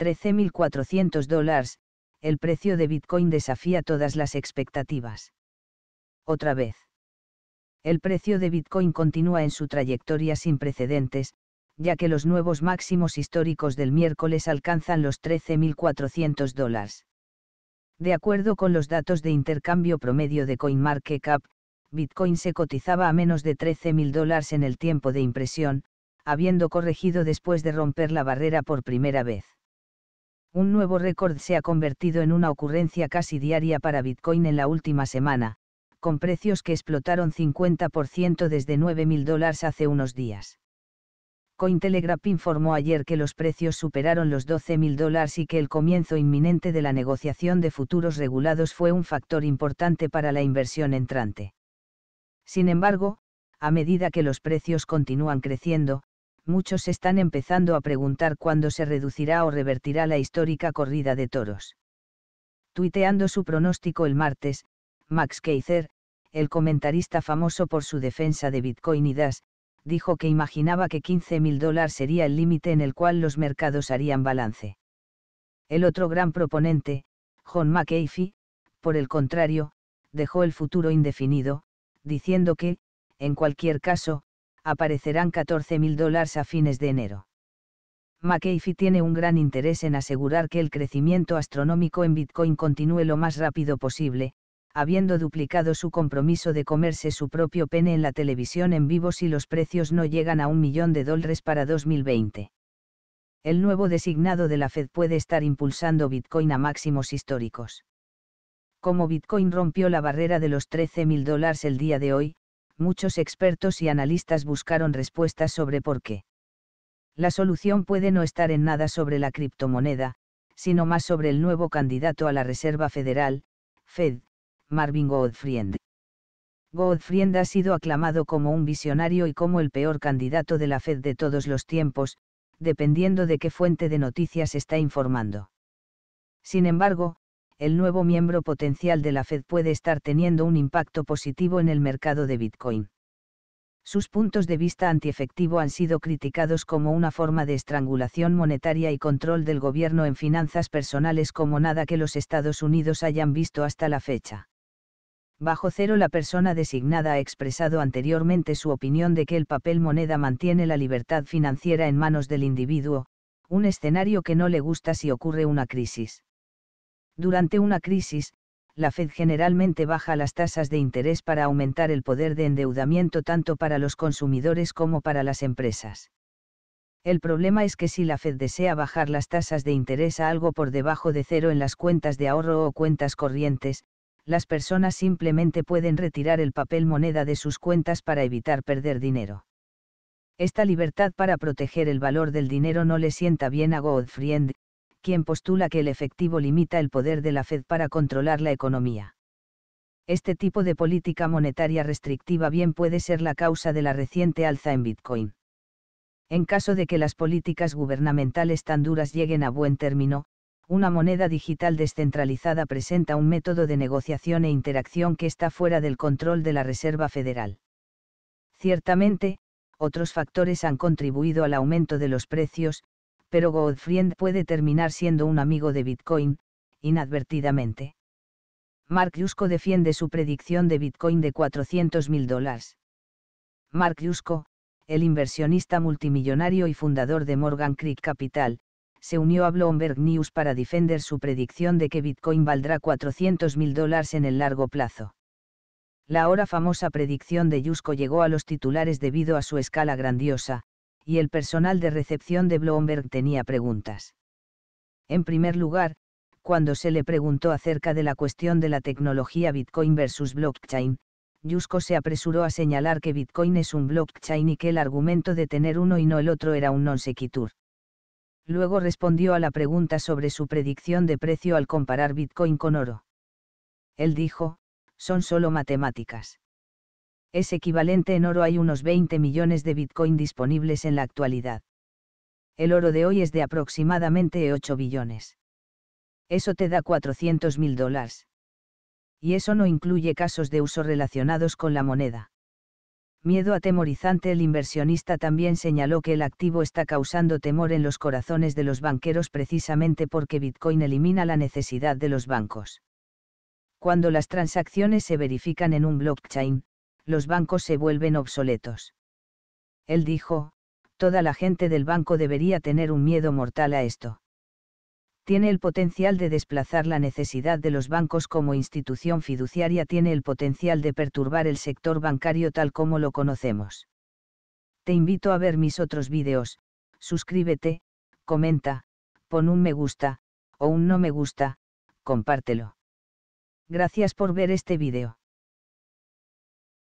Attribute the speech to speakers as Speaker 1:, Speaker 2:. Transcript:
Speaker 1: 13.400 dólares, el precio de Bitcoin desafía todas las expectativas. Otra vez. El precio de Bitcoin continúa en su trayectoria sin precedentes, ya que los nuevos máximos históricos del miércoles alcanzan los 13.400 dólares. De acuerdo con los datos de intercambio promedio de CoinMarketCap, Bitcoin se cotizaba a menos de 13.000 dólares en el tiempo de impresión, habiendo corregido después de romper la barrera por primera vez. Un nuevo récord se ha convertido en una ocurrencia casi diaria para Bitcoin en la última semana, con precios que explotaron 50% desde 9.000 dólares hace unos días. Cointelegraph informó ayer que los precios superaron los 12.000 dólares y que el comienzo inminente de la negociación de futuros regulados fue un factor importante para la inversión entrante. Sin embargo, a medida que los precios continúan creciendo, muchos están empezando a preguntar cuándo se reducirá o revertirá la histórica corrida de toros. Tuiteando su pronóstico el martes, Max Keiser, el comentarista famoso por su defensa de Bitcoin y DAS, dijo que imaginaba que $15,000 dólares sería el límite en el cual los mercados harían balance. El otro gran proponente, John McAfee, por el contrario, dejó el futuro indefinido, diciendo que, en cualquier caso, aparecerán 14.000 dólares a fines de enero. McAfee tiene un gran interés en asegurar que el crecimiento astronómico en Bitcoin continúe lo más rápido posible, habiendo duplicado su compromiso de comerse su propio pene en la televisión en vivo si los precios no llegan a un millón de dólares para 2020. El nuevo designado de la Fed puede estar impulsando Bitcoin a máximos históricos. Como Bitcoin rompió la barrera de los 13.000 dólares el día de hoy, muchos expertos y analistas buscaron respuestas sobre por qué. La solución puede no estar en nada sobre la criptomoneda, sino más sobre el nuevo candidato a la Reserva Federal, Fed, Marvin Godfriend. Godfriend ha sido aclamado como un visionario y como el peor candidato de la Fed de todos los tiempos, dependiendo de qué fuente de noticias está informando. Sin embargo, el nuevo miembro potencial de la Fed puede estar teniendo un impacto positivo en el mercado de Bitcoin. Sus puntos de vista antiefectivo han sido criticados como una forma de estrangulación monetaria y control del gobierno en finanzas personales como nada que los Estados Unidos hayan visto hasta la fecha. Bajo cero la persona designada ha expresado anteriormente su opinión de que el papel moneda mantiene la libertad financiera en manos del individuo, un escenario que no le gusta si ocurre una crisis durante una crisis, la Fed generalmente baja las tasas de interés para aumentar el poder de endeudamiento tanto para los consumidores como para las empresas. El problema es que si la Fed desea bajar las tasas de interés a algo por debajo de cero en las cuentas de ahorro o cuentas corrientes, las personas simplemente pueden retirar el papel moneda de sus cuentas para evitar perder dinero. Esta libertad para proteger el valor del dinero no le sienta bien a Goldfriend, quien postula que el efectivo limita el poder de la Fed para controlar la economía. Este tipo de política monetaria restrictiva bien puede ser la causa de la reciente alza en Bitcoin. En caso de que las políticas gubernamentales tan duras lleguen a buen término, una moneda digital descentralizada presenta un método de negociación e interacción que está fuera del control de la Reserva Federal. Ciertamente, otros factores han contribuido al aumento de los precios, pero Godfriend puede terminar siendo un amigo de Bitcoin, inadvertidamente. Mark Yusko defiende su predicción de Bitcoin de 400 mil dólares. Mark Yusko, el inversionista multimillonario y fundador de Morgan Creek Capital, se unió a Bloomberg News para defender su predicción de que Bitcoin valdrá 400 mil dólares en el largo plazo. La ahora famosa predicción de Yusko llegó a los titulares debido a su escala grandiosa, y el personal de recepción de Bloomberg tenía preguntas. En primer lugar, cuando se le preguntó acerca de la cuestión de la tecnología Bitcoin versus blockchain, Yusko se apresuró a señalar que Bitcoin es un blockchain y que el argumento de tener uno y no el otro era un non sequitur. Luego respondió a la pregunta sobre su predicción de precio al comparar Bitcoin con oro. Él dijo, son solo matemáticas es equivalente en oro hay unos 20 millones de Bitcoin disponibles en la actualidad. El oro de hoy es de aproximadamente 8 billones. Eso te da 400 mil dólares. Y eso no incluye casos de uso relacionados con la moneda. Miedo atemorizante El inversionista también señaló que el activo está causando temor en los corazones de los banqueros precisamente porque Bitcoin elimina la necesidad de los bancos. Cuando las transacciones se verifican en un blockchain, los bancos se vuelven obsoletos. Él dijo, toda la gente del banco debería tener un miedo mortal a esto. Tiene el potencial de desplazar la necesidad de los bancos como institución fiduciaria, tiene el potencial de perturbar el sector bancario tal como lo conocemos. Te invito a ver mis otros vídeos, suscríbete, comenta, pon un me gusta, o un no me gusta, compártelo. Gracias por ver este vídeo.